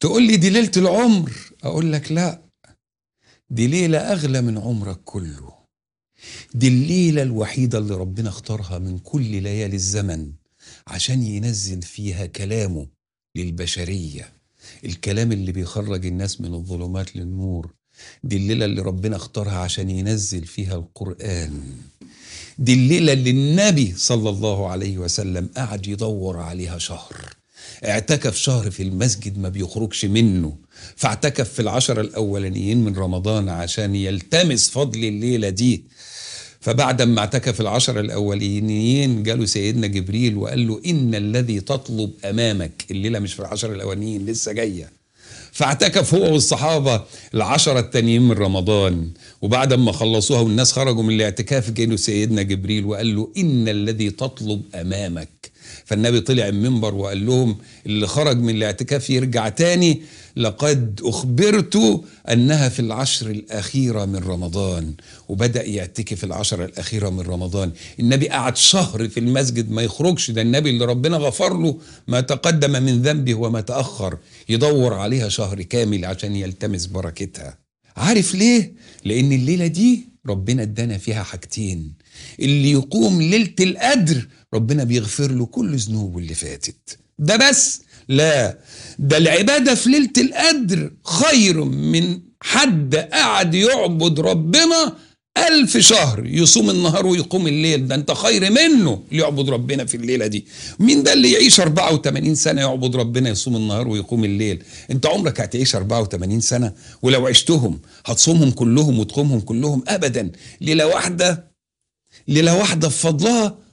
تقول لي دي ليله العمر اقول لك لا دي ليله اغلى من عمرك كله دي الليله الوحيده اللي ربنا اختارها من كل ليالي الزمن عشان ينزل فيها كلامه للبشريه الكلام اللي بيخرج الناس من الظلمات للنور دي الليله اللي ربنا اختارها عشان ينزل فيها القران دي الليله اللي النبي صلى الله عليه وسلم قعد يدور عليها شهر اعتكف شهر في المسجد ما بيخرجش منه فاعتكف في العشرة الأولانيين من رمضان عشان يلتمس فضل الليلة دي فبعد ما اعتكف العشرة الأولانيين جاله سيدنا جبريل وقال له إن الذي تطلب أمامك الليلة مش في العشرة الأولانيين لسه جاية فاعتكف هو والصحابة العشرة التانيين من رمضان وبعد ما خلصوها والناس خرجوا من الاعتكاف جاله سيدنا جبريل وقال له إن الذي تطلب أمامك فالنبي طلع المنبر وقال لهم اللي خرج من الاعتكاف يرجع تاني لقد أخبرت أنها في العشر الأخيرة من رمضان وبدأ يعتكف العشر الأخيرة من رمضان النبي قعد شهر في المسجد ما يخرجش ده النبي اللي ربنا غفر له ما تقدم من ذنبه وما تأخر يدور عليها شهر كامل عشان يلتمس بركتها عارف ليه؟ لأن الليلة دي ربنا ادانا فيها حاجتين اللي يقوم ليله القدر ربنا بيغفر له كل ذنوبه اللي فاتت ده بس لا ده العباده في ليله القدر خير من حد قعد يعبد ربنا ألف شهر يصوم النهار ويقوم الليل ده أنت خير منه اللي يعبد ربنا في الليلة دي مين ده اللي يعيش 84 سنة يعبد ربنا يصوم النهار ويقوم الليل أنت عمرك هتعيش 84 سنة ولو عشتهم هتصومهم كلهم وتقومهم كلهم أبدا ليلة واحدة ليلة واحدة بفضلها فضلها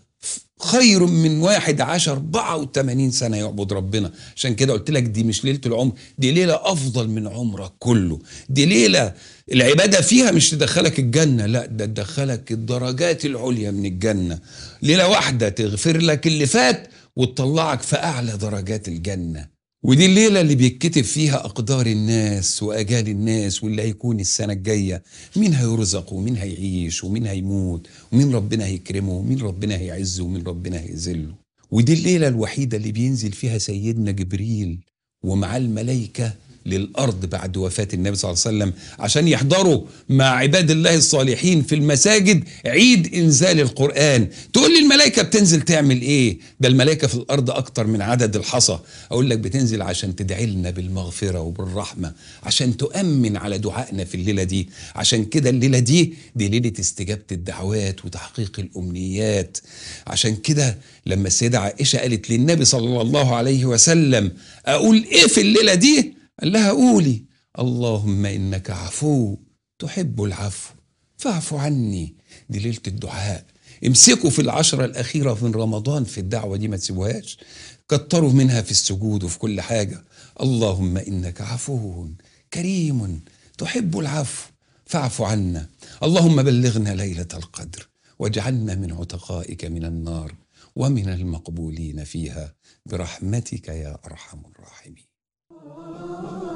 خير من واحد عاش 84 سنة يعبد ربنا عشان كده قلت لك دي مش ليلة العمر دي ليلة أفضل من عمرك كله دي ليلة العبادة فيها مش تدخلك الجنة لا ده تدخلك الدرجات العليا من الجنة ليلة واحدة تغفر لك اللي فات وتطلعك في أعلى درجات الجنة ودي الليلة اللي بيتكتب فيها أقدار الناس وأجال الناس واللي هيكون السنة الجاية مين هيرزق ومين هيعيش ومين هيموت ومين ربنا هيكرمه ومين ربنا هيعزه ومين ربنا هيذله ودي الليلة الوحيدة اللي بينزل فيها سيدنا جبريل ومعاه الملائكة للأرض بعد وفاة النبي صلى الله عليه وسلم عشان يحضروا مع عباد الله الصالحين في المساجد عيد إنزال القرآن تقول لي الملائكة بتنزل تعمل إيه ده الملائكة في الأرض أكتر من عدد الحصى أقول لك بتنزل عشان تدعي لنا بالمغفرة وبالرحمة عشان تؤمن على دعائنا في الليلة دي عشان كده الليلة دي دي ليلة استجابة الدعوات وتحقيق الأمنيات عشان كده لما السيدة عائشة قالت للنبي صلى الله عليه وسلم أقول إيه في الليلة دي قال لها قولي اللهم إنك عفو تحب العفو فاعف عني دي ليلة الدعاء امسكوا في العشرة الأخيرة من رمضان في الدعوة دي ما تسيبوهاش كتروا منها في السجود وفي كل حاجة اللهم إنك عفو كريم تحب العفو فاعف عنا اللهم بلغنا ليلة القدر واجعلنا من عتقائك من النار ومن المقبولين فيها برحمتك يا أرحم الراحمين Oh